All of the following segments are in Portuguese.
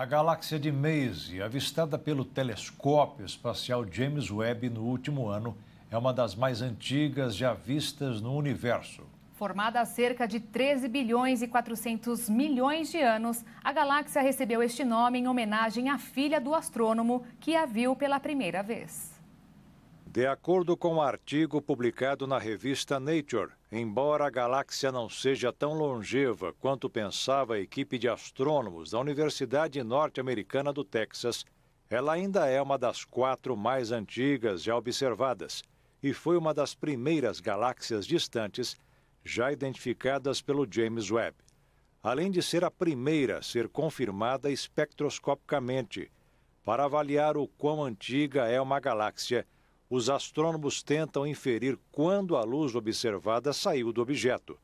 A galáxia de Maize, avistada pelo telescópio espacial James Webb no último ano, é uma das mais antigas já vistas no universo. Formada há cerca de 13 bilhões e 400 milhões de anos, a galáxia recebeu este nome em homenagem à filha do astrônomo que a viu pela primeira vez. De acordo com um artigo publicado na revista Nature, embora a galáxia não seja tão longeva quanto pensava a equipe de astrônomos da Universidade Norte-Americana do Texas, ela ainda é uma das quatro mais antigas já observadas e foi uma das primeiras galáxias distantes já identificadas pelo James Webb. Além de ser a primeira a ser confirmada espectroscopicamente, para avaliar o quão antiga é uma galáxia os astrônomos tentam inferir quando a luz observada saiu do objeto.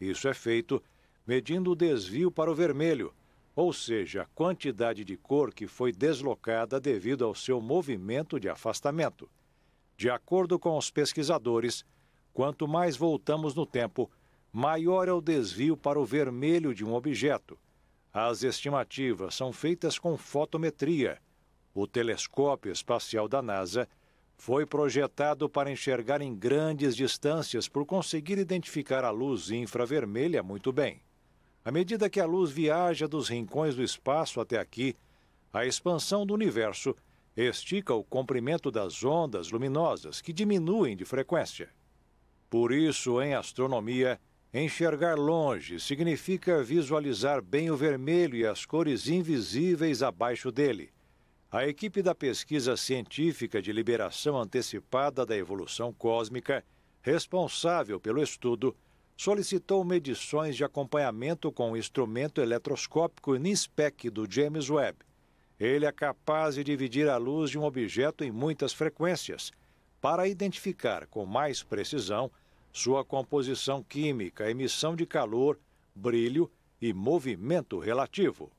Isso é feito medindo o desvio para o vermelho, ou seja, a quantidade de cor que foi deslocada devido ao seu movimento de afastamento. De acordo com os pesquisadores, quanto mais voltamos no tempo, maior é o desvio para o vermelho de um objeto. As estimativas são feitas com fotometria. O telescópio espacial da NASA foi projetado para enxergar em grandes distâncias por conseguir identificar a luz infravermelha muito bem. À medida que a luz viaja dos rincões do espaço até aqui, a expansão do universo estica o comprimento das ondas luminosas, que diminuem de frequência. Por isso, em astronomia, enxergar longe significa visualizar bem o vermelho e as cores invisíveis abaixo dele a equipe da pesquisa científica de liberação antecipada da evolução cósmica, responsável pelo estudo, solicitou medições de acompanhamento com o instrumento eletroscópico NISPEC do James Webb. Ele é capaz de dividir a luz de um objeto em muitas frequências para identificar com mais precisão sua composição química, emissão de calor, brilho e movimento relativo.